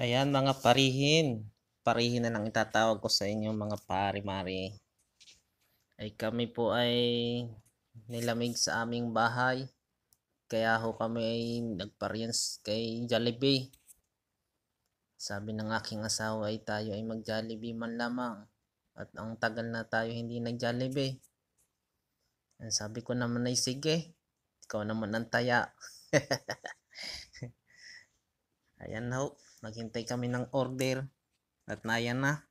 Ayan mga parihin. Parihin na nang itatawag ko sa inyo mga pari-mari. Ay kami po ay nilamig sa aming bahay. Kaya ho kami ay nagparians kay Jollibee. Sabi ng aking asawa ay tayo ay mag Jollibee man lamang. At ang tagal na tayo hindi nag Jollibee. Ang sabi ko naman ay sige. Ikaw naman ang taya. Ayan ho naghintay kami ng order at nayan na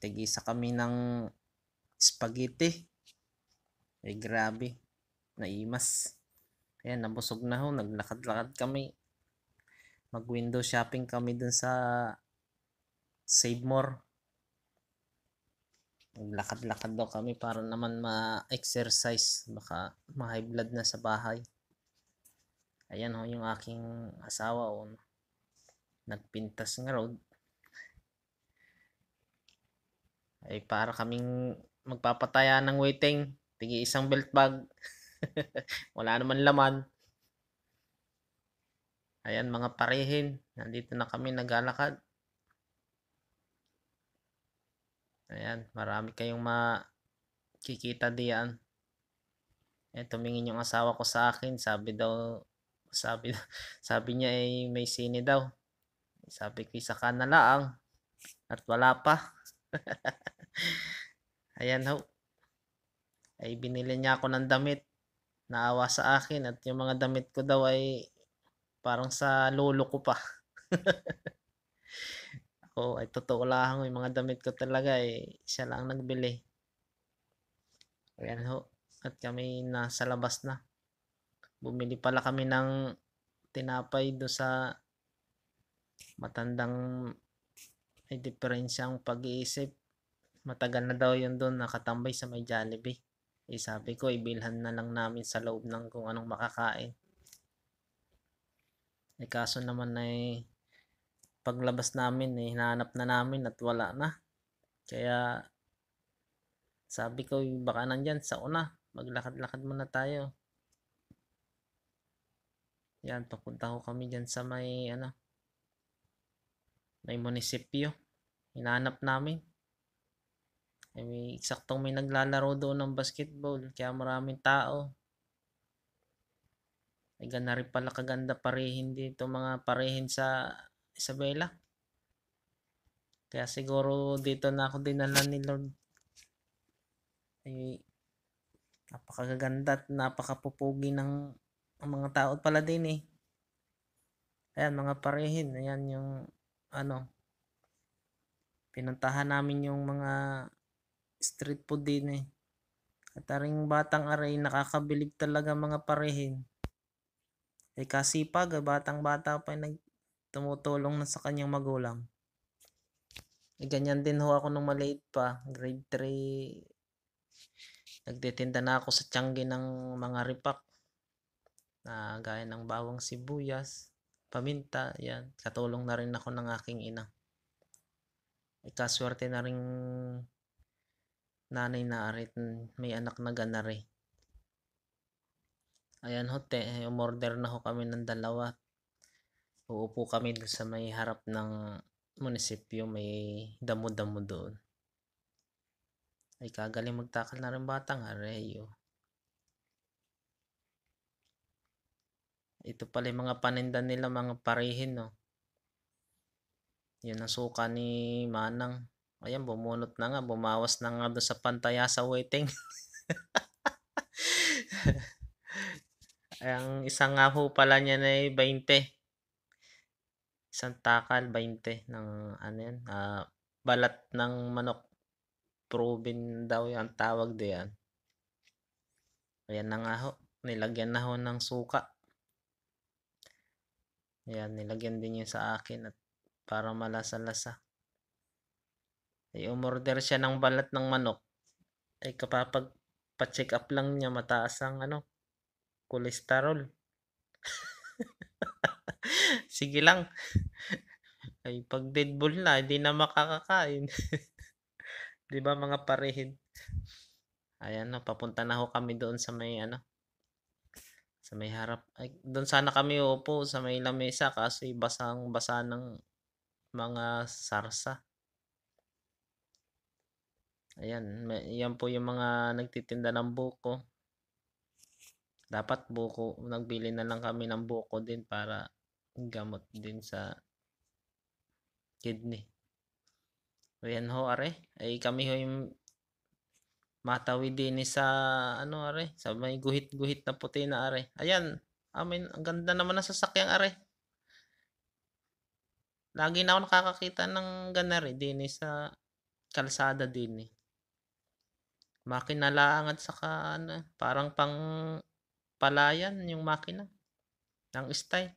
tigisa kami ng spaghetti Ay eh, grabe naimas ayan nabusog na ho naglakad-lakad kami mag window shopping kami dun sa save more naglakad-lakad daw kami para naman ma-exercise baka ma-high blood na sa bahay Ayan ho oh, yung aking asawa o oh, nagpintas ng road. Ay para kaming magpapataya ng waiting. Tigi isang belt bag. Wala naman laman. Ayan mga parehin. Nandito na kami naglalakad. Ayan, marami kayong makikita diyan. Eh, tumingin yung asawa ko sa akin. Sabi daw, sabi, sabi niya ay eh, may sini daw. Sabi ko isa ka na lang. At wala pa. Ayan ho. Ay binili niya ako ng damit. Naawa sa akin at yung mga damit ko daw ay parang sa lolo ko pa. ako ay totoo lang yung mga damit ko talaga ay eh, siya lang nagbili. Ayan ho. At kami nasa labas na. Bumili pala kami ng tinapay do sa matandang may diferensyang pag-iisip. Matagal na daw yun doon nakatambay sa may Jollibee. Eh, sabi ko, ibilhan na lang namin sa loob ng kung anong makakain. Eh, kaso naman ay eh, paglabas namin, eh, hinahanap na namin at wala na. Kaya, sabi ko, baka nandyan sa una, maglakad-lakad muna tayo. Yan, papunta ko kami dyan sa may, ano, may munisipyo. Hinanap namin. Ay, eh, may eksaktong may naglalaro doon ng basketball, kaya maraming tao. Ay, eh, gana rin pala kaganda parehin dito mga parehin sa Isabela. Kaya siguro dito na ako dinala ni Lord. Ay, eh, napakaganda at napakapupugi ng ang mga tao pala din eh. Ayan, mga parehin. Ayan yung ano. Pinuntahan namin yung mga street food din eh. At aring batang aray, nakakabilib talaga mga parehin. Eh kasipag, ah, batang-bata pa yung tumutulong na sa kanyang magulang. Eh, ganyan din ho ako nung maliit pa, grade 3. Nagtitinda na ako sa tiyanggi ng mga ripak na gaya ng bawang sibuyas, paminta, yan. Katulong na rin ako ng aking ina. Ikaswerte na rin nanay na arit may anak na ganari. Ayan ho, te, eh, umorder na ho kami ng dalawa. Uupo kami doon sa may harap ng munisipyo, may damo-damo doon. Ay kagaling magtakal na rin batang areyo. Ito pala yung mga paninda nila, mga parehin, no. Yun ang suka ni Manang. Ayan, bumunot na nga. Bumawas na nga doon sa pantaya sa waiting. ang isang nga ho pala niya na 20. Eh, isang takal, 20 ng ano yan, uh, balat ng manok. Proven daw yung tawag diyan. Ayan na nga ho. Nilagyan na ho ng suka. Ayan, nilagyan din yun sa akin at para malasa-lasa. Ay eh, umorder siya ng balat ng manok. Ay kapag pa-check up lang niya mataas ang ano, kolesterol. Sige lang. Ay pag deadball na, hindi na makakakain. 'Di ba mga parehin? Ayan, papunta na ho kami doon sa may ano, sa may harap. Ay, doon sana kami upo sa may lamesa kasi basang basa ng mga sarsa. Ayan, may, yan po yung mga nagtitinda ng buko. Dapat buko, nagbili na lang kami ng buko din para gamot din sa kidney. Ayan ho, are. Ay kami ho yung Matawid din eh sa ano are, sa may guhit-guhit na puti na are. Ayan, amin ang ganda naman ng sasakyang are. Lagi na ako nakakakita ng ganari din eh, sa kalsada din eh. Makinalaangat at saka ano, parang pang palayan yung makina ng style.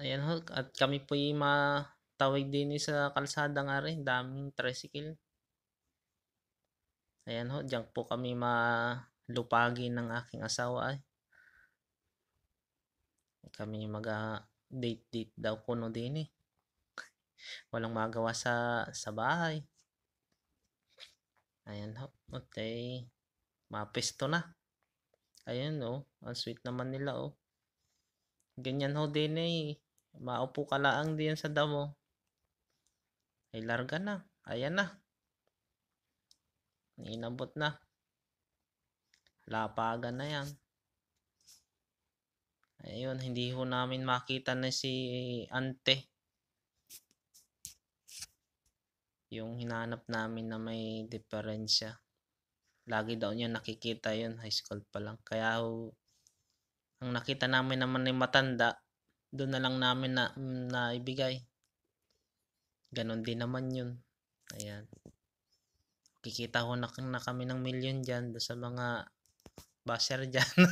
Ayan at kami po yung matawag din eh sa kalsada nga rin, daming tricycle. Ayan ho, diyan po kami malupagin ng aking asawa. Eh. Kami mag-date-date daw kuno din eh. Walang magawa sa, sa bahay. Ayan ho, okay. Mapisto na. Ayan no, oh, ang sweet naman nila oh. Ganyan ho din eh. Maupo ka lang diyan sa damo. Ay larga na. Ayan na. Inabot na. Lapagan na yan. Ayun, hindi ho namin makita na si Ante. Yung hinanap namin na may diferensya. Lagi daw niya nakikita yun, high school pa lang. Kaya ho, ang nakita namin naman ay matanda, doon na lang namin na, mm, na ibigay. Ganon din naman yun. Ayan kikita ho na, na kami ng million dyan sa mga basher dyan.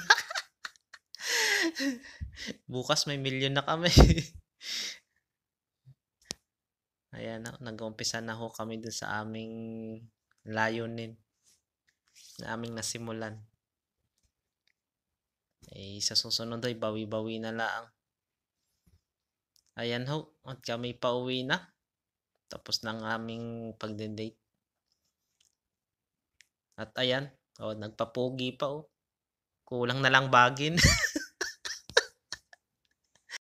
Bukas may million na kami. Ayan, nag-umpisa na ho kami dun sa aming layunin na aming nasimulan. Eh, sa susunod ay bawi-bawi na lang. Ayan ho, at kami pauwi na. Tapos ng aming pagde at ayan, oh, nagpapogi pa oh. Kulang na lang bagin.